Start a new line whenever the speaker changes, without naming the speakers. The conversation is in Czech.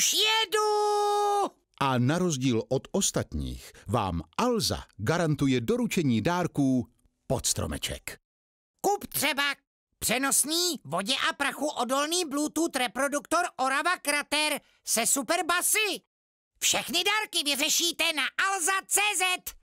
už jedu! A na rozdíl od ostatních vám Alza garantuje doručení dárků pod stromeček.
Kup třeba přenosný vodě a prachu odolný Bluetooth reproduktor Orava Krater se superbasy. Všechny dárky vyřešíte na alza.cz.